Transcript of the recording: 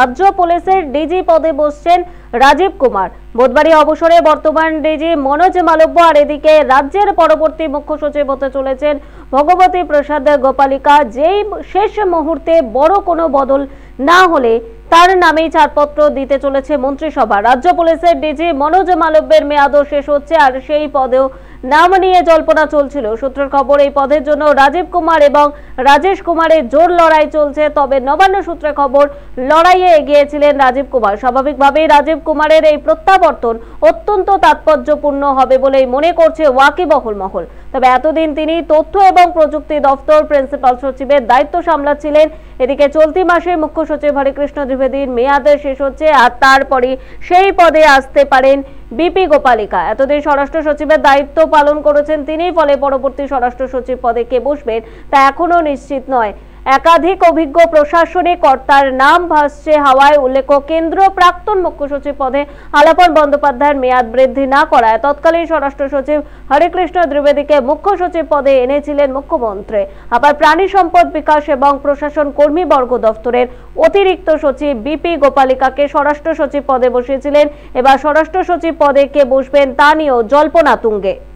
রাজ্য পুলিশের ডিজি পদে বসছেন রাজীব কুমার বুধবারই অবসরে বর্তমান ডিজি মনোজ মালব্য আর এদিকে রাজ্যের পরবর্তী মুখ্য সচিব হতে চলেছেন ভগবতী প্রসাদ গোপালিকা যেই শেষ মুহূর্তে বড় কোনো বদল না হলে তার নামেই ছাড়পত্র দিতে চলেছে মন্ত্রিসভা রাজ্য পুলিশের ডিজি মনোজ মালব্যের মেয়াদও শেষ হচ্ছে আর সেই পদেও নাম নিয়ে জল্পনা চলছিল সূত্রের খবর এই পদের জন্য রাজীব কুমার এবং রাজেশ কুমারের জোর লড়াই চলছে তবে নবান্ন সূত্রে খবর লড়াইয়ে এগিয়েছিলেন রাজীব কুমার স্বাভাবিকভাবেই রাজীব কুমারের এই প্রত্যাবর্তন অত্যন্ত তাৎপর্যপূর্ণ হবে বলেই মনে করছে ওয়াকিবহুল মহল তবে এতদিন তিনি তথ্য এবং প্রযুক্তি দফতর প্রিন্সিপাল সচিবের দায়িত্ব সামলাচ্ছিলেন এদিকে চলতি মাসে মুখ্য সচিব হরিকৃষ্ণ দ্বিবেদীর মেয়াদে শেষ হচ্ছে আর তারপরে সেই পদে আসতে পারেন বিপি গোপালিকা এতদিন স্বরাষ্ট্র সচিবের দায়িত্ব পালন করেছেন তিনি ফলে পরবর্তী স্বরাষ্ট্র সচিব পদে কে বসবেন তা এখনও নিশ্চিত নয় একাধিক অভিজ্ঞ প্রশাসনিক কর্তার নাম ভাসছে হাওয়ায় উল্লেখ কেন্দ্র প্রাক্তন মুখ্য সচিব পদে আলাপন বন্দ্যোপাধ্যায়ের মেয়াদ বৃদ্ধি না করায় তৎকালীন স্বরাষ্ট্র সচিব হরেকৃষ্ণ দ্বিবেদীকে মুখ্য সচিব পদে এনেছিলেন মুখ্যমন্ত্রী আবার প্রাণী সম্পদ বিকাশ এবং প্রশাসন কর্মীবর্গ দফতরের অতিরিক্ত সচিব বিপি গোপালিকাকে স্বরাষ্ট্র সচিব পদে বসিয়েছিলেন এবার স্বরাষ্ট্র সচিব পদে কে বসবেন তা নিয়েও জল্পনা তুঙ্গে